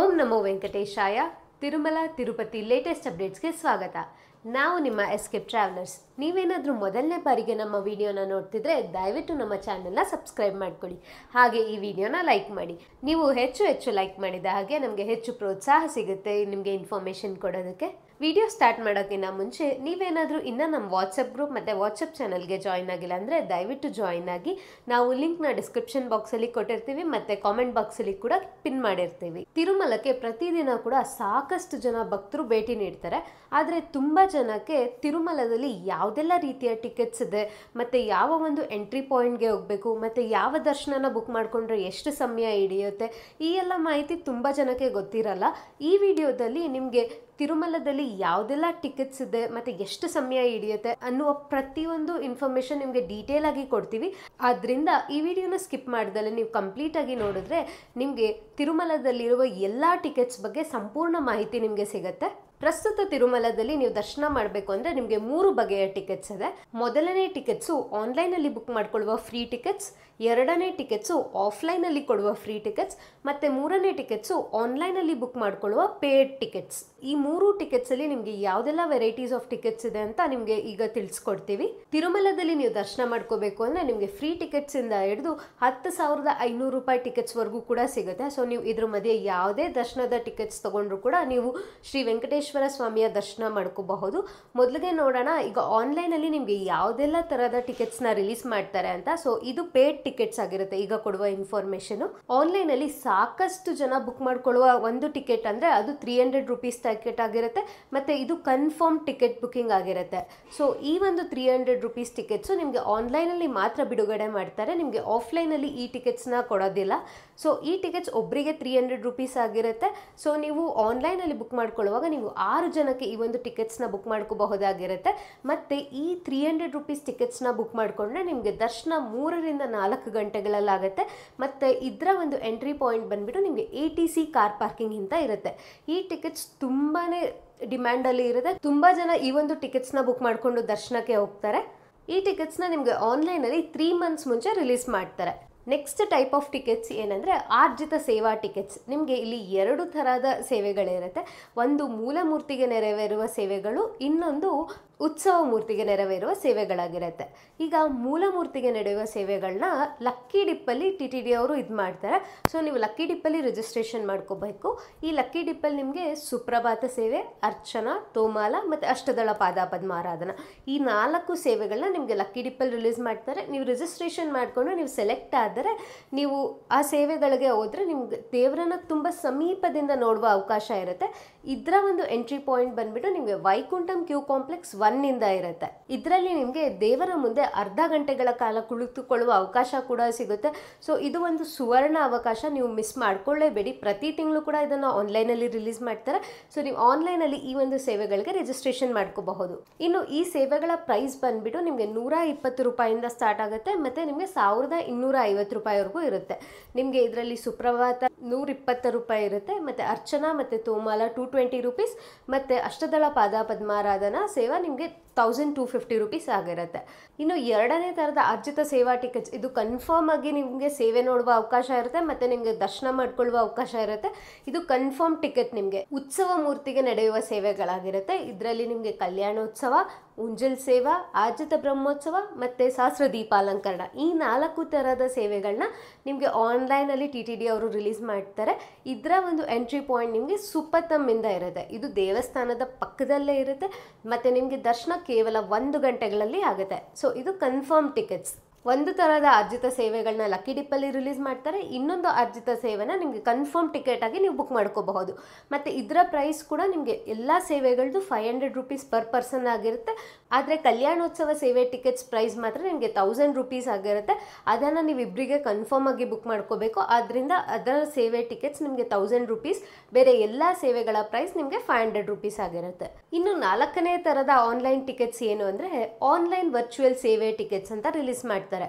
ಓಂ ನಮೋ ವೆಂಕಟೇಶಾಯ ತಿರುಮಲ ತಿರುಪತಿ ಲೇಟೆಸ್ಟ್ ಅಪ್ಡೇಟ್ಸ್ಗೆ ಸ್ವಾಗತ ನಾವು ನಿಮ್ಮ ಎಸ್ಕೇಪ್ ಟ್ರಾವೆಲರ್ಸ್ ನೀವೇನಾದರೂ ಮೊದಲನೇ ಬಾರಿಗೆ ನಮ್ಮ ವಿಡಿಯೋನ ನೋಡ್ತಿದ್ರೆ ದಯವಿಟ್ಟು ನಮ್ಮ ಚಾನಲ್ನ ಸಬ್ಸ್ಕ್ರೈಬ್ ಮಾಡ್ಕೊಳ್ಳಿ ಹಾಗೆ ಈ ವಿಡಿಯೋನ ಲೈಕ್ ಮಾಡಿ ನೀವು ಹೆಚ್ಚು ಹೆಚ್ಚು ಲೈಕ್ ಮಾಡಿದ ಹಾಗೆ ನಮಗೆ ಹೆಚ್ಚು ಪ್ರೋತ್ಸಾಹ ಸಿಗುತ್ತೆ ನಿಮಗೆ ಇನ್ಫಾರ್ಮೇಷನ್ ಕೊಡೋದಕ್ಕೆ ವಿಡಿಯೋ ಸ್ಟಾರ್ಟ್ ಮಾಡೋಕ್ಕಿಂತ ಮುಂಚೆ ನೀವೇನಾದರೂ ಇನ್ನೂ ನಮ್ಮ ವಾಟ್ಸಪ್ ಗ್ರೂಪ್ ಮತ್ತು ವಾಟ್ಸಪ್ ಚಾನಲ್ಗೆ ಜಾಯ್ನ್ ಆಗಿಲ್ಲ ಅಂದರೆ ದಯವಿಟ್ಟು ಜಾಯ್ನ್ ಆಗಿ ನಾವು ಲಿಂಕ್ನ ಡಿಸ್ಕ್ರಿಪ್ಷನ್ ಬಾಕ್ಸಲ್ಲಿ ಕೊಟ್ಟಿರ್ತೀವಿ ಮತ್ತು ಕಾಮೆಂಟ್ ಬಾಕ್ಸಲ್ಲಿ ಕೂಡ ಪಿನ್ ಮಾಡಿರ್ತೀವಿ ತಿರುಮಲಕ್ಕೆ ಪ್ರತಿದಿನ ಕೂಡ ಸಾಕಷ್ಟು ಜನ ಭಕ್ತರು ಭೇಟಿ ನೀಡ್ತಾರೆ ಆದರೆ ತುಂಬ ಜನಕ್ಕೆ ತಿರುಮಲದಲ್ಲಿ ಯಾವುದೆಲ್ಲ ರೀತಿಯ ಟಿಕೆಟ್ಸ್ ಇದೆ ಮತ್ತು ಯಾವ ಒಂದು ಎಂಟ್ರಿ ಪಾಯಿಂಟ್ಗೆ ಹೋಗಬೇಕು ಮತ್ತು ಯಾವ ದರ್ಶನನ ಬುಕ್ ಮಾಡಿಕೊಂಡ್ರೆ ಎಷ್ಟು ಸಮಯ ಹಿಡಿಯುತ್ತೆ ಈ ಎಲ್ಲ ಮಾಹಿತಿ ತುಂಬ ಜನಕ್ಕೆ ಗೊತ್ತಿರಲ್ಲ ಈ ವಿಡಿಯೋದಲ್ಲಿ ನಿಮಗೆ ತಿರುಮಲದಲ್ಲಿ ಯಾವುದೆಲ್ಲ ಟಿಕೆಟ್ಸ್ ಇದೆ ಮತ್ತೆ ಎಷ್ಟು ಸಮಯ ಹಿಡಿಯುತ್ತೆ ಅನ್ನುವ ಪ್ರತಿಯೊಂದು ಇನ್ಫಾರ್ಮೇಶನ್ ನಿಮಗೆ ಡೀಟೇಲ್ ಆಗಿ ಕೊಡ್ತೀವಿ ಆದ್ರಿಂದ ಈ ವಿಡಿಯೋನ ಸ್ಕಿಪ್ ಮಾಡಿದಲ್ಲಿ ನೀವು ಕಂಪ್ಲೀಟ್ ಆಗಿ ನೋಡಿದ್ರೆ ನಿಮಗೆ ತಿರುಮಲದಲ್ಲಿರುವ ಎಲ್ಲ ಟಿಕೆಟ್ಸ್ ಬಗ್ಗೆ ಸಂಪೂರ್ಣ ಮಾಹಿತಿ ನಿಮಗೆ ಸಿಗುತ್ತೆ ಪ್ರಸ್ತುತ ತಿರುಮಲದಲ್ಲಿ ನೀವು ದರ್ಶನ ಮಾಡಬೇಕು ಅಂದ್ರೆ ನಿಮಗೆ ಮೂರು ಬಗೆಯ ಟಿಕೆಟ್ಸ್ ಇದೆ ಮೊದಲನೇ ಟಿಕೆಟ್ಸು ಆನ್ಲೈನಲ್ಲಿ ಬುಕ್ ಮಾಡ್ಕೊಳ್ಳುವ ಫ್ರೀ ಟಿಕೆಟ್ಸ್ ಎರಡನೇ ಟಿಕೆಟ್ಸು ಆಫ್ಲೈನಲ್ಲಿ ಕೊಡುವ ಫ್ರೀ ಟಿಕೆಟ್ಸ್ ಮತ್ತು ಮೂರನೇ ಟಿಕೆಟ್ಸು ಆನ್ಲೈನಲ್ಲಿ ಬುಕ್ ಮಾಡಿಕೊಳ್ಳುವ ಪೇಡ್ ಟಿಕೆಟ್ಸ್ ಈ ಮೂರು ಟಿಕೆಟ್ಸಲ್ಲಿ ನಿಮಗೆ ಯಾವುದೆಲ್ಲ ವೆರೈಟೀಸ್ ಆಫ್ ಟಿಕೆಟ್ಸ್ ಇದೆ ಅಂತ ನಿಮಗೆ ಈಗ ತಿಳಿಸ್ಕೊಡ್ತೀವಿ ತಿರುಮಲದಲ್ಲಿ ನೀವು ದರ್ಶನ ಮಾಡ್ಕೋಬೇಕು ಅಂದರೆ ನಿಮಗೆ ಫ್ರೀ ಟಿಕೆಟ್ಸಿಂದ ಹಿಡಿದು ಹತ್ತು ಸಾವಿರದ ಐನೂರು ರೂಪಾಯಿ ಟಿಕೆಟ್ಸ್ವರೆಗೂ ಕೂಡ ಸಿಗುತ್ತೆ ಸೊ ನೀವು ಇದ್ರ ಮಧ್ಯೆ ಯಾವುದೇ ದರ್ಶನದ ಟಿಕೆಟ್ಸ್ ತೊಗೊಂಡ್ರು ಕೂಡ ನೀವು ಶ್ರೀ ವೆಂಕಟೇಶ್ವರ ಸ್ವಾಮಿಯ ದರ್ಶನ ಮಾಡ್ಕೋಬಹುದು ಮೊದಲಿಗೆ ನೋಡೋಣ ಈಗ ಆನ್ಲೈನಲ್ಲಿ ನಿಮಗೆ ಯಾವುದೆಲ್ಲ ಥರದ ಟಿಕೆಟ್ಸ್ನ ರಿಲೀಸ್ ಮಾಡ್ತಾರೆ ಅಂತ ಸೊ ಇದು ಪೇಡ್ ಟಿಕೆಟ್ಸ್ ಆಗಿರುತ್ತೆ ಈಗ ಕೊಡುವ ಆನ್ಲೈನ್ ಆನ್ಲೈನಲ್ಲಿ ಸಾಕಷ್ಟು ಜನ ಬುಕ್ ಮಾಡ್ಕೊಳ್ಳುವ ಒಂದು ಟಿಕೆಟ್ ಅಂದರೆ ಅದು ತ್ರೀ ಹಂಡ್ರೆಡ್ ರುಪೀಸ್ ಟಿಕೆಟ್ ಆಗಿರುತ್ತೆ ಮತ್ತೆ ಇದು ಕನ್ಫರ್ಮ್ ಟಿಕೆಟ್ ಬುಕ್ಕಿಂಗ್ ಆಗಿರುತ್ತೆ ಸೊ ಈ ಒಂದು ತ್ರೀ ಹಂಡ್ರೆಡ್ ರುಪೀಸ್ ಟಿಕೆಟ್ಸು ನಿಮಗೆ ಆನ್ಲೈನಲ್ಲಿ ಮಾತ್ರ ಬಿಡುಗಡೆ ಮಾಡ್ತಾರೆ ನಿಮಗೆ ಆಫ್ಲೈನಲ್ಲಿ ಈ ಟಿಕೆಟ್ಸ್ನ ಕೊಡೋದಿಲ್ಲ ಸೊ ಈ ಟಿಕೆಟ್ಸ್ ಒಬ್ಬರಿಗೆ ತ್ರೀ ಹಂಡ್ರೆಡ್ ರುಪೀಸ್ ಆಗಿರುತ್ತೆ ಸೊ ನೀವು ಆನ್ಲೈನಲ್ಲಿ ಬುಕ್ ಮಾಡ್ಕೊಳ್ಳುವಾಗ ನೀವು ಆರು ಜನಕ್ಕೆ ಈ ಒಂದು ಟಿಕೆಟ್ಸ್ನ ಬುಕ್ ಮಾಡ್ಕೋಬಹುದಾಗಿರುತ್ತೆ ಮತ್ತೆ ಈ ತ್ರೀ ಹಂಡ್ರೆಡ್ ರುಪೀಸ್ ಟಿಕೆಟ್ಸ್ನ ಬುಕ್ ಮಾಡಿಕೊಂಡ್ರೆ ನಿಮಗೆ ದರ್ಶನ ಮೂರರಿಂದ ನಾಲ್ಕು ನಾಲ್ಕು ಗಂಟೆಗಳಲ್ಲಾಗುತ್ತೆ ಮತ್ತು ಇದರ ಒಂದು ಎಂಟ್ರಿ ಪಾಯಿಂಟ್ ಬಂದುಬಿಟ್ಟು ನಿಮಗೆ A T C car parking ಅಂತ ಇರುತ್ತೆ ಈ ಟಿಕೆಟ್ಸ್ ತುಂಬಾ ಡಿಮ್ಯಾಂಡಲ್ಲಿ ಇರುತ್ತೆ ತುಂಬ ಜನ ಈ ಒಂದು ಟಿಕೆಟ್ಸ್ನ ಬುಕ್ ಮಾಡಿಕೊಂಡು ದರ್ಶನಕ್ಕೆ ಹೋಗ್ತಾರೆ ಈ ಟಿಕೆಟ್ಸ್ನ ನಿಮಗೆ ಆನ್ಲೈನಲ್ಲಿ ತ್ರೀ ಮಂತ್ಸ್ ಮುಂಚೆ ರಿಲೀಸ್ ಮಾಡ್ತಾರೆ ನೆಕ್ಸ್ಟ್ ಟೈಪ್ ಆಫ್ ಟಿಕೆಟ್ಸ್ ಏನಂದರೆ ಆರ್ಜಿತ ಸೇವಾ ಟಿಕೆಟ್ಸ್ ನಿಮಗೆ ಇಲ್ಲಿ ಎರಡು ಥರದ ಸೇವೆಗಳಿರುತ್ತೆ ಒಂದು ಮೂಲಮೂರ್ತಿಗೆ ನೆರವೇರುವ ಸೇವೆಗಳು ಇನ್ನೊಂದು ಉತ್ಸವ ಮೂರ್ತಿಗೆ ನೆರವೇರುವ ಸೇವೆಗಳಾಗಿರುತ್ತೆ ಈಗ ಮೂಲ ಮೂರ್ತಿಗೆ ನಡೆಯುವ ಸೇವೆಗಳನ್ನ ಲಕ್ಕಿ ಡಿಪ್ಪಲ್ಲಿ ಟಿ ಟಿ ಡಿ ಅವರು ಇದು ಮಾಡ್ತಾರೆ ಸೊ ನೀವು ಲಕ್ಕಿ ಡಿಪ್ಪಲ್ಲಿ ರಿಜಿಸ್ಟ್ರೇಷನ್ ಮಾಡ್ಕೋಬೇಕು ಈ ಲಕ್ಕಿ ಡಿಪ್ಪಲ್ಲಿ ನಿಮಗೆ ಸುಪ್ರಭಾತ ಸೇವೆ ಅರ್ಚನಾ ತೋಮಾಲ ಮತ್ತು ಅಷ್ಟದಳ ಪಾದ ಪದ್ಮಾರಾಧನ ಈ ನಾಲ್ಕು ಸೇವೆಗಳನ್ನ ನಿಮಗೆ ಲಕ್ಕಿ ಡಿಪ್ಪಲ್ಲಿ ರಿಲೀಸ್ ಮಾಡ್ತಾರೆ ನೀವು ರಿಜಿಸ್ಟ್ರೇಷನ್ ಮಾಡಿಕೊಂಡು ನೀವು ಸೆಲೆಕ್ಟ್ ಆದರೆ ನೀವು ಆ ಸೇವೆಗಳಿಗೆ ಹೋದರೆ ನಿಮ್ಗೆ ದೇವರನ್ನ ತುಂಬ ಸಮೀಪದಿಂದ ನೋಡುವ ಅವಕಾಶ ಇರುತ್ತೆ ಇದರ ಒಂದು ಎಂಟ್ರಿ ಪಾಯಿಂಟ್ ಬಂದುಬಿಟ್ಟು ನಿಮಗೆ ವೈಕುಂಠಂ ಕ್ಯೂ ಕಾಂಪ್ಲೆಕ್ಸ್ ಒನ್ ಒನ್ನಿಂದ ಇರುತ್ತೆ ಇದರಲ್ಲಿ ನಿಮಗೆ ದೇವರ ಮುಂದೆ ಅರ್ಧ ಗಂಟೆಗಳ ಕಾಲ ಕುಳಿತುಕೊಳ್ಳುವ ಅವಕಾಶ ಕೂಡ ಸಿಗುತ್ತೆ ಸೊ ಇದು ಒಂದು ಸುವರ್ಣ ಅವಕಾಶ ನೀವು ಮಿಸ್ ಮಾಡ್ಕೊಳ್ಳೇಬೇಡಿ ಪ್ರತಿ ತಿಂಗಳು ಕೂಡ ಇದನ್ನು ಆನ್ಲೈನಲ್ಲಿ ರಿಲೀಸ್ ಮಾಡ್ತಾರೆ ಸೊ ನೀವು ಆನ್ಲೈನಲ್ಲಿ ಈ ಒಂದು ಸೇವೆಗಳಿಗೆ ರಿಜಿಸ್ಟ್ರೇಷನ್ ಮಾಡ್ಕೋಬಹುದು ಇನ್ನು ಈ ಸೇವೆಗಳ ಪ್ರೈಸ್ ಬಂದ್ಬಿಟ್ಟು ನಿಮಗೆ ನೂರ ಇಪ್ಪತ್ತು ರೂಪಾಯಿಂದ ಸ್ಟಾರ್ಟ್ ಆಗುತ್ತೆ ಮತ್ತು ನಿಮಗೆ ಸಾವಿರದ ಇನ್ನೂರ ಐವತ್ತು ರೂಪಾಯಿವರೆಗೂ ಇರುತ್ತೆ ನಿಮಗೆ ಇದರಲ್ಲಿ ಸುಪ್ರಭಾತ ನೂರಿಪ್ಪತ್ತು ರೂಪಾಯಿ ಇರುತ್ತೆ ಮತ್ತು ಅರ್ಚನಾ ಮತ್ತು ತೋಮಾಲ ಟೂ ಟ್ವೆಂಟಿ ರುಪೀಸ್ ಮತ್ತು ಅಷ್ಟದಳ ಪಾದ ಪದ್ಮಾರಾಧನಾ ಸೇವಾ ನಿಮಗೆ can get thousand two fifty rupees ಆಗಿರುತ್ತೆ ಇನ್ನು ಎರಡನೇ ಥರದ ಅರ್ಜಿತ ಸೇವಾ ಟಿಕೆಟ್ಸ್ ಇದು ಕನ್ಫರ್ಮ್ ಆಗಿ ನಿಮಗೆ ಸೇವೆ ನೋಡುವ ಅವಕಾಶ ಇರುತ್ತೆ ಮತ್ತು ನಿಮಗೆ ದರ್ಶನ ಮಾಡಿಕೊಳ್ಳುವ ಅವಕಾಶ ಇರುತ್ತೆ ಇದು ಕನ್ಫರ್ಮ್ ಟಿಕೆಟ್ ನಿಮಗೆ ಉತ್ಸವ ಮೂರ್ತಿಗೆ ನಡೆಯುವ ಸೇವೆಗಳಾಗಿರುತ್ತೆ ಇದರಲ್ಲಿ ನಿಮಗೆ ಕಲ್ಯಾಣೋತ್ಸವ ಉಂಜಲ್ ಸೇವಾ ಆರ್ಜಿತ ಬ್ರಹ್ಮೋತ್ಸವ ಮತ್ತು ಸಹಸ್ರ ದೀಪಾಲಂಕರಣ ಈ ನಾಲ್ಕು ಥರದ ಸೇವೆಗಳನ್ನ ನಿಮಗೆ ಆನ್ಲೈನಲ್ಲಿ ಟಿ ಟಿ ಡಿ ಅವರು ರಿಲೀಸ್ ಮಾಡ್ತಾರೆ ಇದರ ಒಂದು ಎಂಟ್ರಿ ಪಾಯಿಂಟ್ ನಿಮಗೆ ಸುಪ್ಪತ್ತಮ್ಮಿಂದ ಇರುತ್ತೆ ಇದು ದೇವಸ್ಥಾನದ ಪಕ್ಕದಲ್ಲೇ ಇರುತ್ತೆ ಮತ್ತು ನಿಮಗೆ ದರ್ಶನ ಕೇವಲ ಒಂದು ಗಂಟೆಗಳಲ್ಲಿ ಆಗುತ್ತೆ ಸೊ ಇದು ಕನ್ಫರ್ಮ್ ಟಿಕೆಟ್ಸ್ ಒಂದು ಥರದ ಅರ್ಜಿತ ಸೇವೆಗಳನ್ನ ಲಕ್ಕಿ ಡಿಪ್ಪಲ್ಲಿ ರಿಲೀಸ್ ಮಾಡ್ತಾರೆ ಇನ್ನೊಂದು ಅರ್ಜಿತ ಸೇವೆನ ನಿಮಗೆ ಕನ್ಫರ್ಮ್ ಟಿಕೆಟ್ ಆಗಿ ನೀವು ಬುಕ್ ಮಾಡ್ಕೋಬಹುದು ಮತ್ತು ಇದರ ಪ್ರೈಸ್ ಕೂಡ ನಿಮಗೆ ಎಲ್ಲ ಸೇವೆಗಳದ್ದು five hundred rupees per person ಆಗಿರುತ್ತೆ ಆದರೆ ಕಲ್ಯಾಣೋತ್ಸವ ಸೇವೆ ಟಿಕೆಟ್ಸ್ ಪ್ರೈಸ್ ಮಾತ್ರ ನಿಮಗೆ ತೌಸಂಡ್ ರುಪೀಸ್ ಆಗಿರುತ್ತೆ ಅದನ್ನು ನೀವು ಇಬ್ಬರಿಗೆ ಕನ್ಫರ್ಮ್ ಆಗಿ ಬುಕ್ ಮಾಡ್ಕೋಬೇಕು ಆದ್ದರಿಂದ ಅದರ ಸೇವೆ ಟಿಕೆಟ್ಸ್ ನಿಮಗೆ ತೌಸಂಡ್ ರುಪೀಸ್ ಬೇರೆ ಎಲ್ಲ ಸೇವೆಗಳ ಪ್ರೈಸ್ ನಿಮಗೆ ಫೈವ್ ಹಂಡ್ರೆಡ್ ರುಪೀಸ್ ಆಗಿರುತ್ತೆ ಇನ್ನು ನಾಲ್ಕನೇ ಥರದ ಆನ್ಲೈನ್ ಟಿಕೆಟ್ಸ್ ಏನು ಅಂದರೆ ಆನ್ಲೈನ್ ವರ್ಚುವಲ್ ಸೇವೆ ಟಿಕೆಟ್ಸ್ ಅಂತ ರಿಲೀಸ್ ಮಾಡ್ತಾರೆ ಮಾಡ್ತಾರೆ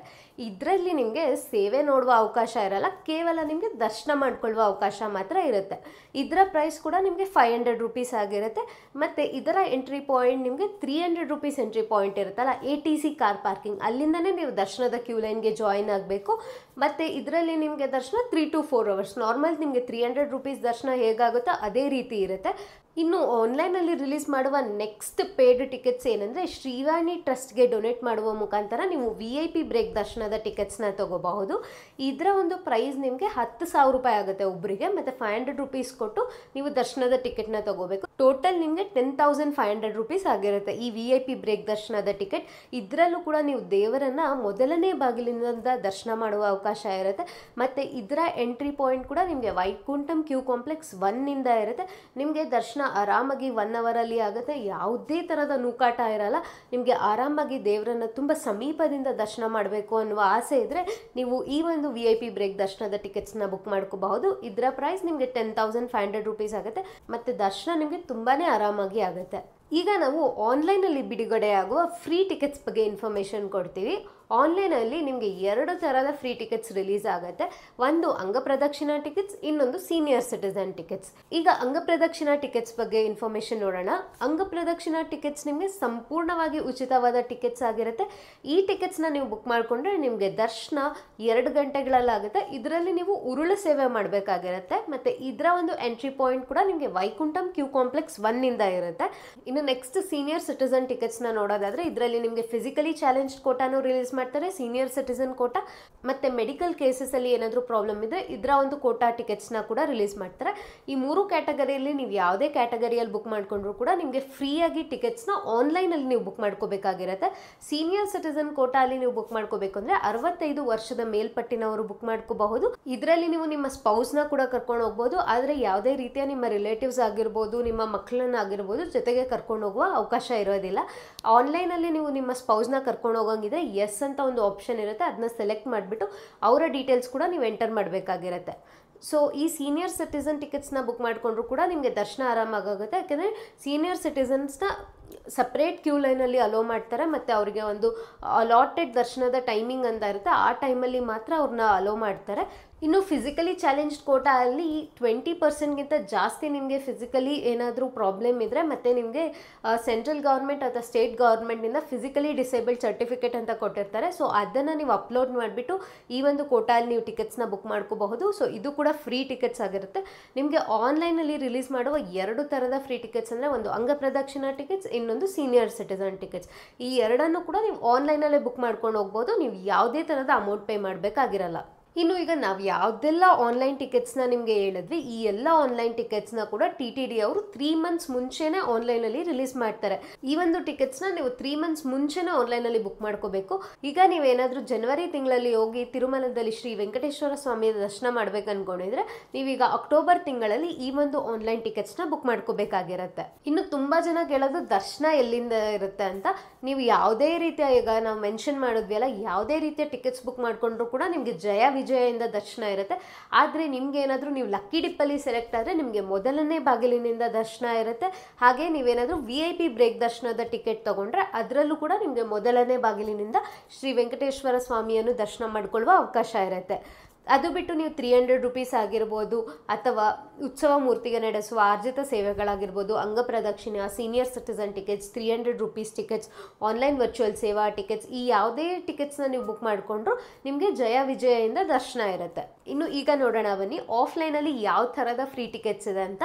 ಇದರಲ್ಲಿ ನಿಮಗೆ ಸೇವೆ ನೋಡುವ ಅವಕಾಶ ಇರಲ್ಲ ಕೇವಲ ನಿಮಗೆ ದರ್ಶನ ಮಾಡಿಕೊಳ್ಳುವ ಅವಕಾಶ ಮಾತ್ರ ಇರುತ್ತೆ ಇದರ ಪ್ರೈಸ್ ಕೂಡ ನಿಮಗೆ ಫೈವ್ ಹಂಡ್ರೆಡ್ ರುಪೀಸ್ ಆಗಿರುತ್ತೆ ಮತ್ತು ಇದರ ಎಂಟ್ರಿ ಪಾಯಿಂಟ್ ನಿಮಗೆ three hundred rupees entry point ಇರುತ್ತಲ್ಲ A T C car parking ಅಲ್ಲಿಂದನೇ ನೀವು ದರ್ಶನದ ಕ್ಯೂ ಲೈನ್ಗೆ ಜಾಯಿನ್ ಆಗಬೇಕು ಮತ್ತು ಇದರಲ್ಲಿ ನಿಮಗೆ ದರ್ಶನ three to four hours normal ನಿಮಗೆ ತ್ರೀ ಹಂಡ್ರೆಡ್ ರುಪೀಸ್ ದರ್ಶನ ಹೇಗಾಗುತ್ತೋ ಅದೇ ರೀತಿ ಇರುತ್ತೆ ಇನ್ನು ಆನ್ಲೈನಲ್ಲಿ ರಿಲೀಸ್ ಮಾಡುವ ನೆಕ್ಸ್ಟ್ ಪೇಯ್ಡ್ ಟಿಕೆಟ್ಸ್ ಏನಂದರೆ ಶ್ರೀವಾಣಿ ಟ್ರಸ್ಟ್ಗೆ ಡೊನೇಟ್ ಮಾಡುವ ಮುಖಾಂತರ ನೀವು ವಿ ಐ ಪಿ ಬ್ರೇಕ್ ದರ್ಶನದ ಟಿಕೆಟ್ಸ್ನ ತಗೋಬಹುದು ಇದರ ಒಂದು ಪ್ರೈಸ್ ನಿಮಗೆ ಹತ್ತು ಸಾವಿರ ರೂಪಾಯಿ ಆಗುತ್ತೆ ಒಬ್ಬರಿಗೆ ಮತ್ತು ಫೈವ್ ಹಂಡ್ರೆಡ್ ರುಪೀಸ್ ಕೊಟ್ಟು ನೀವು ದರ್ಶನದ ಟಿಕೆಟ್ನ ತಗೋಬೇಕು ಟೋಟಲ್ ನಿಮಗೆ ten thousand five hundred rupees ಆಗಿರುತ್ತೆ ಈ ವಿ ಐ ಪಿ ಬ್ರೇಕ್ ದರ್ಶನದ ಟಿಕೆಟ್ ಇದರಲ್ಲೂ ಕೂಡ ನೀವು ದೇವರನ್ನು ಮೊದಲನೇ ಬಾಗಿಲಿನಿಂದ ದರ್ಶನ ಮಾಡುವ ಅವಕಾಶ ಇರುತ್ತೆ ಮತ್ತು ಇದರ ಎಂಟ್ರಿ ಪಾಯಿಂಟ್ ಕೂಡ ನಿಮಗೆ ವೈಕುಂಠಂ ಕ್ಯೂ ಕಾಂಪ್ಲೆಕ್ಸ್ ಒನ್ನಿಂದ ಇರುತ್ತೆ ನಿಮಗೆ ದರ್ಶನ ಆರಾಮಾಗಿ ಒನ್ ಅವರಲ್ಲಿ ಆಗುತ್ತೆ ಯಾವುದೇ ಥರದ ನೂಕಾಟ ಇರಲ್ಲ ನಿಮಗೆ ಆರಾಮಾಗಿ ದೇವರನ್ನು ತುಂಬ ಸಮೀಪದಿಂದ ದರ್ಶನ ಮಾಡಬೇಕು ಅನ್ನುವ ಆಸೆ ಇದ್ದರೆ ನೀವು ಈ ಒಂದು ವಿ ಐ ಪಿ ಬ್ರೇಕ್ ದರ್ಶನದ ಟಿಕೆಟ್ಸ್ನ ಬುಕ್ ಮಾಡ್ಕೋಬಹುದು ಇದರ ಪ್ರೈಸ್ ನಿಮಗೆ ten thousand five hundred rupees ಆಗುತ್ತೆ ಮತ್ತು ದರ್ಶನ ನಿಮಗೆ ತುಂಬಾ ಆರಾಮಾಗಿ ಆಗುತ್ತೆ ಈಗ ನಾವು ಆನ್ಲೈನಲ್ಲಿ ಆಗುವ ಫ್ರೀ ಟಿಕೆಟ್ಸ್ ಬಗ್ಗೆ ಇನ್ಫಾರ್ಮೇಷನ್ ಕೊಡ್ತೀವಿ ಆನ್ಲೈನಲ್ಲಿ ನಿಮಗೆ ಎರಡು ಥರದ ಫ್ರೀ ಟಿಕೆಟ್ಸ್ ರಿಲೀಸ್ ಆಗುತ್ತೆ ಒಂದು ಅಂಗಪ್ರದಕ್ಷಿಣಾ ಟಿಕೆಟ್ಸ್ ಇನ್ನೊಂದು ಸೀನಿಯರ್ ಸಿಟಿಸನ್ ಟಿಕೆಟ್ಸ್ ಈಗ ಅಂಗಪ್ರದಕ್ಷಿಣಾ ಟಿಕೆಟ್ಸ್ ಬಗ್ಗೆ ಇನ್ಫಾರ್ಮೇಷನ್ ನೋಡೋಣ ಅಂಗಪ್ರದಕ್ಷಿಣ ಟಿಕೆಟ್ಸ್ ನಿಮಗೆ ಸಂಪೂರ್ಣವಾಗಿ ಉಚಿತವಾದ ಟಿಕೆಟ್ಸ್ ಆಗಿರುತ್ತೆ ಈ ಟಿಕೆಟ್ಸ್ನ ನೀವು ಬುಕ್ ಮಾಡಿಕೊಂಡ್ರೆ ನಿಮಗೆ ದರ್ಶನ ಎರಡು ಗಂಟೆಗಳಲ್ಲಾಗುತ್ತೆ ಇದರಲ್ಲಿ ನೀವು ಉರುಳು ಸೇವೆ ಮಾಡಬೇಕಾಗಿರುತ್ತೆ ಮತ್ತು ಇದರ ಒಂದು ಎಂಟ್ರಿ ಪಾಯಿಂಟ್ ಕೂಡ ನಿಮಗೆ ವೈಕುಂಠಂ ಕ್ಯೂ ಕಾಂಪ್ಲೆಕ್ಸ್ ಒನ್ನಿಂದ ಇರುತ್ತೆ ಇನ್ನು ನೆಕ್ಸ್ಟ್ ಸೀನಿಯರ್ ಸಿಟಿಸನ್ ಟಿಕೆಟ್ಸ್ನ ನೋಡೋದಾದರೆ ಇದರಲ್ಲಿ ನಿಮಗೆ ಫಿಸಿಕಲಿ ಚಾಲೆಂಜ್ ಕೋಟಾನು ರಿಲೀಸ್ ಮಾಡ್ತಾರೆ ಸೀನಿಯರ್ ಸಿಟಿಸನ್ ಕೋಟಾ ಮತ್ತೆ ಮೆಡಿಕಲ್ ಕೇಸಸ್ ಅಲ್ಲಿ ಏನಾದರೂ ಪ್ರಾಬ್ಲಮ್ ಇದ್ರೆ ಇದರ ಒಂದು ಕೋಟಾ ಟಿಕೆಟ್ಸ್ ನ ಕೂಡ ರಿಲೀಸ್ ಮಾಡ್ತಾರೆ ಈ ಮೂರು ಕ್ಯಾಟಗರಿಯಲ್ಲಿ ನೀವು ಯಾವುದೇ ಕ್ಯಾಟಗರಿಯಲ್ಲಿ ಬುಕ್ ಮಾಡ್ಕೊಂಡ್ರು ಕೂಡ ನಿಮಗೆ ಫ್ರೀಯಾಗಿ ಟಿಕೆಟ್ಸ್ನ ಅಲ್ಲಿ ನೀವು ಬುಕ್ ಮಾಡ್ಕೋಬೇಕಾಗಿರುತ್ತೆ ಸೀನಿಯರ್ ಸಿಟಿಸನ್ ಕೋಟಾ ಅಲ್ಲಿ ನೀವು ಬುಕ್ ಮಾಡ್ಕೋಬೇಕು ಅಂದ್ರೆ ಅರವತ್ತೈದು ವರ್ಷದ ಮೇಲ್ಪಟ್ಟಿನವರು ಬುಕ್ ಮಾಡ್ಕೋಬಹುದು ಇದರಲ್ಲಿ ನೀವು ನಿಮ್ಮ ಸ್ಪೌಸ್ ನ ಕೂಡ ಕರ್ಕೊಂಡು ಹೋಗ್ಬೋದು ಆದರೆ ಯಾವುದೇ ರೀತಿಯ ನಿಮ್ಮ ರಿಲೇಟಿವ್ಸ್ ಆಗಿರ್ಬೋದು ನಿಮ್ಮ ಮಕ್ಕಳನ್ನ ಆಗಿರ್ಬೋದು ಜೊತೆಗೆ ಕರ್ಕೊಂಡು ಹೋಗುವ ಅವಕಾಶ ಇರೋದಿಲ್ಲ ಆನ್ಲೈನಲ್ಲಿ ನೀವು ನಿಮ್ಮ ಸ್ಪೌಸ್ ನ ಕರ್ಕೊಂಡು ಹೋಗಂಗಿದೆ ಎಸ್ ಅಂತ ಒಂದು ಆಪ್ಷನ್ ಇರುತ್ತೆ ಅದನ್ನ ಸೆಲೆಕ್ಟ್ ಮಾಡಿಬಿಟ್ಟು ಅವರ ಡೀಟೇಲ್ಸ್ ಕೂಡ ನೀವು ಎಂಟರ್ ಮಾಡಬೇಕಾಗಿರುತ್ತೆ ಸೊ ಈ ಸೀನಿಯರ್ ಸಿಟಿಸನ್ ಟಿಕೆಟ್ಸ್ನ ಬುಕ್ ಮಾಡಿಕೊಂಡ್ರು ಕೂಡ ನಿಮಗೆ ದರ್ಶನ ಆರಾಮಾಗುತ್ತೆ ಯಾಕೆಂದರೆ ಸೀನಿಯರ್ ಸಿಟಿಸನ್ಸ್ನ ಸಪ್ರೇಟ್ ಕ್ಯೂ ಲೈನಲ್ಲಿ ಅಲೋ ಮಾಡ್ತಾರೆ ಮತ್ತು ಅವರಿಗೆ ಒಂದು ಅಲಾಟೆಡ್ ದರ್ಶನದ ಟೈಮಿಂಗ್ ಅಂತ ಇರುತ್ತೆ ಆ ಟೈಮಲ್ಲಿ ಮಾತ್ರ ಅವ್ರನ್ನ ಅಲೋ ಮಾಡ್ತಾರೆ ಇನ್ನು ಫಿಸಿಕಲಿ ಚಾಲೆಂಜ್ಡ್ ಕೋಟಾ ಅಲ್ಲಿ ಟ್ವೆಂಟಿ ಪರ್ಸೆಂಟ್ಗಿಂತ ಜಾಸ್ತಿ ನಿಮಗೆ ಫಿಸಿಕಲಿ ಏನಾದರೂ ಪ್ರಾಬ್ಲಮ್ ಇದ್ದರೆ ಮತ್ತು ನಿಮಗೆ ಸೆಂಟ್ರಲ್ ಗೌರ್ಮೆಂಟ್ ಅಥವಾ ಸ್ಟೇಟ್ ಗೌರ್ಮೆಂಟಿಂದ ಫಿಸಿಕಲಿ ಡಿಸೇಬಲ್ಡ್ ಸರ್ಟಿಫಿಕೇಟ್ ಅಂತ ಕೊಟ್ಟಿರ್ತಾರೆ ಸೊ ಅದನ್ನು ನೀವು ಅಪ್ಲೋಡ್ ಮಾಡಿಬಿಟ್ಟು ಈ ಒಂದು ಕೋಟಾಲ್ಲಿ ನೀವು ಟಿಕೆಟ್ಸ್ನ ಬುಕ್ ಮಾಡ್ಕೋಬಹುದು ಸೊ ಇದು ಕೂಡ ಫ್ರೀ ಟಿಕೆಟ್ಸ್ ಆಗಿರುತ್ತೆ ನಿಮಗೆ ಆನ್ಲೈನಲ್ಲಿ ರಿಲೀಸ್ ಮಾಡುವ ಎರಡು ಥರದ ಫ್ರೀ ಟಿಕೆಟ್ಸ್ ಅಂದರೆ ಒಂದು ಅಂಗಪ್ರದಕ್ಷಿಣ ಟಿಕೆಟ್ಸ್ ಇನ್ನೊಂದು ಸೀನಿಯರ್ ಸಿಟಿಸನ್ ಟಿಕೆಟ್ಸ್ ಈ ಎರಡನ್ನು ಕೂಡ ನೀವು ಆನ್ಲೈನಲ್ಲೇ ಬುಕ್ ಮಾಡ್ಕೊಂಡು ಹೋಗ್ಬೋದು ನೀವು ಯಾವುದೇ ಥರದ ಅಮೌಂಟ್ ಪೇ ಮಾಡಬೇಕಾಗಿರಲ್ಲ ಇನ್ನು ಈಗ ನಾವು ಯಾವುದೆಲ್ಲ ಆನ್ಲೈನ್ ಟಿಕೆಟ್ಸ್ನ ನಿಮಗೆ ಹೇಳಿದ್ವಿ ಈ ಎಲ್ಲ ಆನ್ಲೈನ್ ಟಿಕೆಟ್ಸ್ನ ಕೂಡ ಟಿ ಟಿ ಡಿ ಅವರು ತ್ರೀ ಮಂತ್ಸ್ ಮುಂಚೆನೇ ಆನ್ಲೈನಲ್ಲಿ ರಿಲೀಸ್ ಮಾಡ್ತಾರೆ ಈ ಒಂದು ಟಿಕೆಟ್ಸ್ನ ನೀವು ತ್ರೀ ಮಂತ್ಸ್ ಮುಂಚೆನೇ ಆನ್ಲೈನಲ್ಲಿ ಬುಕ್ ಮಾಡ್ಕೋಬೇಕು ಈಗ ನೀವೇನಾದರೂ ಜನವರಿ ತಿಂಗಳಲ್ಲಿ ಹೋಗಿ ತಿರುಮಲದಲ್ಲಿ ಶ್ರೀ ವೆಂಕಟೇಶ್ವರ ಸ್ವಾಮಿಯ ದರ್ಶನ ಮಾಡ್ಬೇಕು ಅನ್ಕೊಂಡಿದ್ರೆ ನೀವೀಗ ಅಕ್ಟೋಬರ್ ತಿಂಗಳಲ್ಲಿ ಈ ಒಂದು ಆನ್ಲೈನ್ ಟಿಕೆಟ್ಸ್ನ ಬುಕ್ ಮಾಡ್ಕೋಬೇಕಾಗಿರುತ್ತೆ ಇನ್ನು ತುಂಬ ಜನ ಕೇಳೋದು ದರ್ಶನ ಎಲ್ಲಿಂದ ಇರುತ್ತೆ ಅಂತ ನೀವು ಯಾವುದೇ ರೀತಿಯ ಈಗ ನಾವು ಮೆನ್ಷನ್ ಮಾಡಿದ್ವಿ ಅಲ್ಲ ಯಾವುದೇ ರೀತಿಯ ಟಿಕೆಟ್ಸ್ ಬುಕ್ ಮಾಡಿಕೊಂಡ್ರು ಕೂಡ ನಿಮಗೆ ಜಯ ವಿಜಯದಿಂದ ದರ್ಶನ ಇರುತ್ತೆ ಆದರೆ ನಿಮ್ಗೆ ಏನಾದರೂ ನೀವು ಲಕ್ಕಿ ಡಿಪ್ಪಲ್ಲಿ ಸೆಲೆಕ್ಟ್ ಆದರೆ ನಿಮಗೆ ಮೊದಲನೇ ಬಾಗಿಲಿನಿಂದ ದರ್ಶನ ಇರುತ್ತೆ ಹಾಗೆ ನೀವೇನಾದರೂ ವಿ ಐ ಪಿ ಬ್ರೇಕ್ ದರ್ಶನದ ಟಿಕೆಟ್ ತೊಗೊಂಡ್ರೆ ಅದರಲ್ಲೂ ಕೂಡ ನಿಮಗೆ ಮೊದಲನೇ ಬಾಗಿಲಿನಿಂದ ಶ್ರೀ ವೆಂಕಟೇಶ್ವರ ಸ್ವಾಮಿಯನ್ನು ದರ್ಶನ ಮಾಡಿಕೊಳ್ಳುವ ಅವಕಾಶ ಇರುತ್ತೆ ಅದು ಬಿಟ್ಟು ನೀವು ತ್ರೀ ಹಂಡ್ರೆಡ್ ರುಪೀಸ್ ಆಗಿರ್ಬೋದು ಅಥವಾ ಉತ್ಸವ ಮೂರ್ತಿಗೆ ನಡೆಸುವ ಆರ್ಜಿತ ಸೇವೆಗಳಾಗಿರ್ಬೋದು ಅಂಗಪ್ರದಕ್ಷಿಣೆ senior citizen tickets three hundred rupees tickets online virtual ಸೇವಾ ಟಿಕೆಟ್ಸ್ ಈ ಯಾವುದೇ ಟಿಕೆಟ್ಸ್ನ ನೀವು ಬುಕ್ ಮಾಡಿಕೊಂಡ್ರು ನಿಮಗೆ ಜಯ ವಿಜಯದಿಂದ ದರ್ಶನ ಇರುತ್ತೆ ಇನ್ನು ಈಗ ನೋಡೋಣ ಬನ್ನಿ ಆಫ್ಲೈನಲ್ಲಿ ಯಾವ ಥರದ ಫ್ರೀ ಟಿಕೆಟ್ಸ್ ಇದೆ ಅಂತ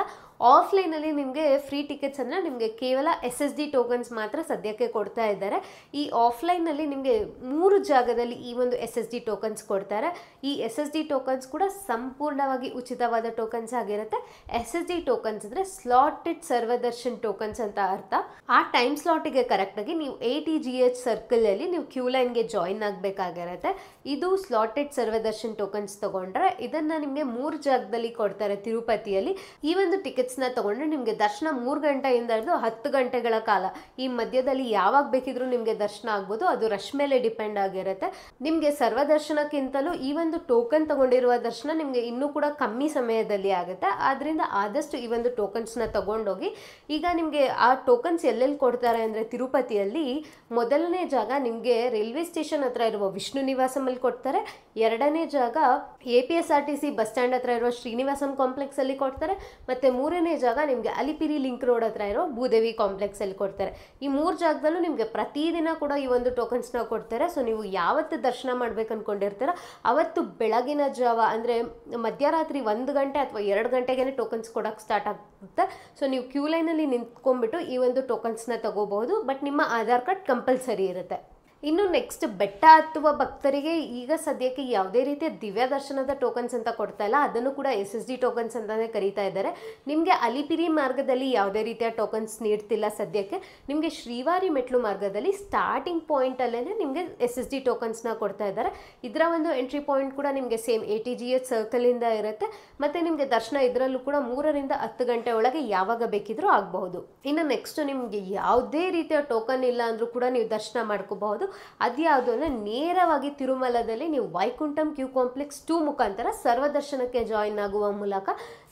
ಆಫ್ಲೈನಲ್ಲಿ ನಿಮಗೆ ಫ್ರೀ ಟಿಕೆಟ್ಸ್ ಅಂದರೆ ನಿಮಗೆ ಕೇವಲ ಎಸ್ ಎಸ್ ಡಿ ಟೋಕನ್ಸ್ ಮಾತ್ರ ಸದ್ಯಕ್ಕೆ ಕೊಡ್ತಾ ಇದ್ದಾರೆ ಈ ಆಫ್ಲೈನಲ್ಲಿ ನಿಮಗೆ ಮೂರು ಜಾಗದಲ್ಲಿ ಈ ಒಂದು ಎಸ್ ಎಸ್ ಡಿ ಟೋಕನ್ಸ್ ಕೊಡ್ತಾರೆ ಈ ಎಸ್ ಎಸ್ ಡಿ ಟೋಕನ್ಸ್ ಕೂಡ ಸಂಪೂರ್ಣವಾಗಿ ಉಚಿತವಾದ ಟೋಕನ್ಸ್ ಆಗಿರುತ್ತೆ ಎಸ್ ಎಸ್ ಡಿ ಟೋಕನ್ಸ್ ಅಂದರೆ ಸ್ಲಾಟೆಡ್ ಸರ್ವದರ್ಶನ್ ಟೋಕನ್ಸ್ ಅಂತ ಅರ್ಥ ಆ ಟೈಮ್ ಸ್ಲಾಟಿಗೆ ಕರೆಕ್ಟಾಗಿ ನೀವು ಎ ಟಿ ಜಿ ಎಚ್ ಸರ್ಕಲಲ್ಲಿ ನೀವು ಕ್ಯೂ ಲೈನ್ಗೆ ಜಾಯಿನ್ ಆಗಬೇಕಾಗಿರುತ್ತೆ ಇದು ಸ್ಲಾಟೆಡ್ ಸರ್ವದರ್ಶನ್ ಟೋಕನ್ಸ್ ತಗೊಂಡು ತಗೊಂಡ್ರೆ ಇದನ್ನ ನಿಮಗೆ ಮೂರು ಜಾಗದಲ್ಲಿ ಕೊಡ್ತಾರೆ ತಿರುಪತಿಯಲ್ಲಿ ಈ ಒಂದು ಟಿಕೆಟ್ಸ್ ನ ತಗೊಂಡ್ರೆ ನಿಮ್ಗೆ ದರ್ಶನ ಮೂರ್ ಗಂಟೆಯಿಂದ ಹಿಡಿದು ಹತ್ತು ಗಂಟೆಗಳ ಕಾಲ ಈ ಮಧ್ಯದಲ್ಲಿ ಯಾವಾಗ ಬೇಕಿದ್ರು ನಿಮಗೆ ದರ್ಶನ ಆಗ್ಬೋದು ಅದು ರಶ್ ಮೇಲೆ ಡಿಪೆಂಡ್ ಆಗಿರುತ್ತೆ ಸರ್ವ ಸರ್ವದರ್ಶನಕ್ಕಿಂತಲೂ ಈ ಒಂದು ಟೋಕನ್ ತಗೊಂಡಿರುವ ದರ್ಶನ ನಿಮ್ಗೆ ಇನ್ನೂ ಕೂಡ ಕಮ್ಮಿ ಸಮಯದಲ್ಲಿ ಆಗುತ್ತೆ ಆದ್ರಿಂದ ಆದಷ್ಟು ಈ ಒಂದು ಟೋಕನ್ಸ್ ನ ತಗೊಂಡೋಗಿ ಈಗ ನಿಮ್ಗೆ ಆ ಟೋಕನ್ಸ್ ಎಲ್ಲೆಲ್ಲಿ ಕೊಡ್ತಾರೆ ಅಂದ್ರೆ ತಿರುಪತಿಯಲ್ಲಿ ಮೊದಲನೇ ಜಾಗ ನಿಮ್ಗೆ ರೈಲ್ವೆ ಸ್ಟೇಷನ್ ಹತ್ರ ಇರುವ ವಿಷ್ಣು ನಿವಾಸಮಲ್ಲಿ ಕೊಡ್ತಾರೆ ಎರಡನೇ ಜಾಗ A A P S R T C bus stand ಹತ್ರ ಇರೋ ಶ್ರೀನಿವಾಸಂ ಕಾಂಪ್ಲೆಕ್ಸಲ್ಲಿ ಕೊಡ್ತಾರೆ ಮತ್ತು ಮೂರನೇ ಜಾಗ ನಿಮಗೆ ಅಲಿಪಿರಿ ಲಿಂಕ್ ರೋಡ್ ಹತ್ರ ಇರೋ ಭೂದೇವಿ ಕಾಂಪ್ಲೆಕ್ಸಲ್ಲಿ ಕೊಡ್ತಾರೆ ಈ ಮೂರು ಜಾಗದಲ್ಲೂ ನಿಮಗೆ ಪ್ರತಿದಿನ ಕೂಡ ಈ ಒಂದು ಟೋಕನ್ಸ್ನ ಕೊಡ್ತಾರೆ ಸೊ ನೀವು ಯಾವತ್ತು ದರ್ಶನ ಮಾಡ್ಬೇಕು ಅನ್ಕೊಂಡಿರ್ತೀರಾ ಅವತ್ತು ಬೆಳಗಿನ ಜಾವ ಅಂದರೆ ಮಧ್ಯರಾತ್ರಿ ಒಂದು ಗಂಟೆ ಅಥವಾ ಎರಡು ಗಂಟೆಗೆ ಟೋಕನ್ಸ್ ಕೊಡೋಕ್ಕೆ ಸ್ಟಾರ್ಟ್ ಆಗುತ್ತೆ ಸೊ ನೀವು ಕ್ಯೂ ಲೈನಲ್ಲಿ ನಿಂತ್ಕೊಂಡ್ಬಿಟ್ಟು ಈ ಒಂದು ಟೋಕನ್ಸ್ನ ತಗೋಬಹುದು ಬಟ್ ನಿಮ್ಮ ಆಧಾರ್ ಕಾರ್ಡ್ ಕಂಪಲ್ಸರಿ ಇರುತ್ತೆ ಇನ್ನು ನೆಕ್ಸ್ಟ್ ಬೆಟ್ಟ ಹತ್ತುವ ಭಕ್ತರಿಗೆ ಈಗ ಸದ್ಯಕ್ಕೆ ಯಾವುದೇ ರೀತಿಯ ದಿವ್ಯ ದರ್ಶನದ ಟೋಕನ್ಸ್ ಅಂತ ಕೊಡ್ತಾ ಇಲ್ಲ ಅದನ್ನು ಕೂಡ ಎಸ್ ಎಸ್ ಡಿ ಟೋಕನ್ಸ್ ಅಂತಲೇ ಕರೀತಾ ಇದ್ದಾರೆ ನಿಮಗೆ ಅಲಿಪಿರಿ ಮಾರ್ಗದಲ್ಲಿ ಯಾವುದೇ ರೀತಿಯ ಟೋಕನ್ಸ್ ನೀಡ್ತಿಲ್ಲ ಸದ್ಯಕ್ಕೆ ನಿಮಗೆ ಶ್ರೀವಾರಿ ಮೆಟ್ಲು ಮಾರ್ಗದಲ್ಲಿ ಸ್ಟಾರ್ಟಿಂಗ್ ಪಾಯಿಂಟಲ್ಲೇ ನಿಮಗೆ ಎಸ್ ಎಸ್ ಡಿ ಟೋಕನ್ಸ್ನ ಕೊಡ್ತಾ ಇದ್ದಾರೆ ಇದರ ಒಂದು ಎಂಟ್ರಿ ಪಾಯಿಂಟ್ ಕೂಡ ನಿಮಗೆ same A T G H ಸರ್ಕಲಿಂದ ಇರುತ್ತೆ ಮತ್ತು ನಿಮಗೆ ದರ್ಶನ ಇದರಲ್ಲೂ ಕೂಡ ಮೂರರಿಂದ ಹತ್ತು ಗಂಟೆ ಒಳಗೆ ಯಾವಾಗ ಬೇಕಿದ್ರೂ ಆಗಬಹುದು ಇನ್ನು ನೆಕ್ಸ್ಟ್ ನಿಮಗೆ ಯಾವುದೇ ರೀತಿಯ ಟೋಕನ್ ಇಲ್ಲ ಅಂದರೂ ಕೂಡ ನೀವು ದರ್ಶನ ಮಾಡ್ಕೋಬಹುದು ಅದ್ಯಾವುದು ಅಂದರೆ ನೇರವಾಗಿ ತಿರುಮಲದಲ್ಲಿ ನೀವು ವೈಕುಂಠಂ ಕ್ಯೂ ಕಾಂಪ್ಲೆಕ್ಸ್ ಟೂ ಮುಖಾಂತರ ಸರ್ವದರ್ಶನಕ್ಕೆ ಜಾಯಿನ್ ಆಗುವ ಮೂಲಕ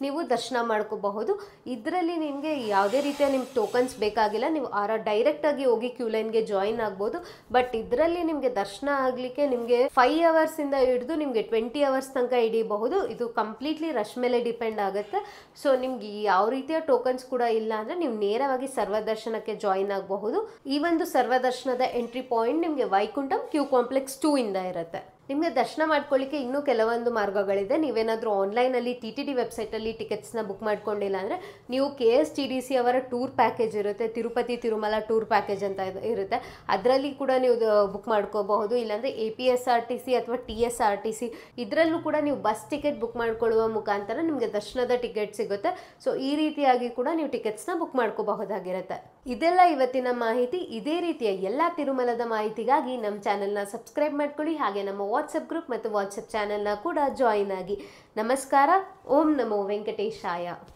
ನೀವು ದರ್ಶನ ಮಾಡ್ಕೋಬಹುದು ಇದರಲ್ಲಿ ನಿಮಗೆ ಯಾವುದೇ ರೀತಿಯ ನಿಮ್ಮ ಟೋಕನ್ಸ್ ಬೇಕಾಗಿಲ್ಲ ನೀವು ಆರ ಡೈರೆಕ್ಟಾಗಿ ಹೋಗಿ ಕ್ಯೂ ಲೈನ್ಗೆ ಜಾಯಿನ್ ಆಗ್ಬೋದು ಬಟ್ ಇದರಲ್ಲಿ ನಿಮಗೆ ದರ್ಶನ ಆಗಲಿಕ್ಕೆ ನಿಮಗೆ ಫೈವ್ ಅವರ್ಸಿಂದ ಹಿಡಿದು ನಿಮಗೆ ಟ್ವೆಂಟಿ ಅವರ್ಸ್ ತನಕ ಹಿಡಿಯಬಹುದು ಇದು ಕಂಪ್ಲೀಟ್ಲಿ ರಶ್ ಮೇಲೆ ಡಿಪೆಂಡ್ ಆಗುತ್ತೆ ಸೊ ನಿಮ್ಗೆ ಯಾವ ರೀತಿಯ ಟೋಕನ್ಸ್ ಕೂಡ ಇಲ್ಲ ಅಂದ್ರೆ ನೀವು ನೇರವಾಗಿ ಸರ್ವದರ್ಶನಕ್ಕೆ ಜಾಯಿನ್ ಆಗಬಹುದು ಈ ಒಂದು ಸರ್ವದರ್ಶನದ ಎಂಟ್ರಿ ಪಾಯಿಂಟ್ ನಿಮಗೆ ವೈಕುಂಠಂ ಕ್ಯೂ ಕಾಂಪ್ಲೆಕ್ಸ್ ಟೂ ಇಂದ ಇರುತ್ತೆ ನಿಮಗೆ ದರ್ಶನ ಮಾಡ್ಕೊಳ್ಳಿಕ್ಕೆ ಇನ್ನೂ ಕೆಲವೊಂದು ಮಾರ್ಗಗಳಿದೆ ನೀವೇನಾದರೂ ಆನ್ಲೈನಲ್ಲಿ ಟಿ ಟಿ ಡಿ ವೆಬ್ಸೈಟಲ್ಲಿ ಟಿಕೆಟ್ಸ್ನ ಬುಕ್ ಮಾಡ್ಕೊಂಡಿಲ್ಲ ಅಂದರೆ ನೀವು K S T D C ಅವರ ಟೂರ್ ಪ್ಯಾಕೇಜ್ ಇರುತ್ತೆ ತಿರುಪತಿ ತಿರುಮಲ ಟೂರ್ ಪ್ಯಾಕೇಜ್ ಅಂತ ಇರುತ್ತೆ ಅದರಲ್ಲಿ ಕೂಡ ನೀವು ಬುಕ್ ಮಾಡ್ಕೋಬಹುದು ಇಲ್ಲಾಂದರೆ A P S R T C ಅಥವಾ T S R T C ಇದರಲ್ಲೂ ಕೂಡ ನೀವು ಬಸ್ ಟಿಕೆಟ್ ಬುಕ್ ಮಾಡ್ಕೊಳ್ಳುವ ಮುಖಾಂತರ ನಿಮಗೆ ದರ್ಶನದ ಟಿಕೆಟ್ ಸಿಗುತ್ತೆ ಸೊ ಈ ರೀತಿಯಾಗಿ ಕೂಡ ನೀವು ಟಿಕೆಟ್ಸ್ನ ಬುಕ್ ಮಾಡ್ಕೋಬಹುದಾಗಿರುತ್ತೆ ಇದೆಲ್ಲ ಇವತ್ತಿನ ಮಾಹಿತಿ ಇದೇ ರೀತಿಯ ಎಲ್ಲ ತಿರುಮಲದ ಮಾಹಿತಿಗಾಗಿ ನಮ್ಮ ಚಾನೆಲ್ನ ಸಬ್ಸ್ಕ್ರೈಬ್ ಮಾಡ್ಕೊಳ್ಳಿ ಹಾಗೆ ನಮ್ಮ ವಾಟ್ಸಪ್ ಗ್ರೂಪ್ ಮತ್ತು ವಾಟ್ಸಪ್ ಚಾನೆಲ್ನ ಕೂಡ ಜಾಯಿನ್ ಆಗಿ ನಮಸ್ಕಾರ ಓಂ ನಮೋ ವೆಂಕಟೇಶಾಯ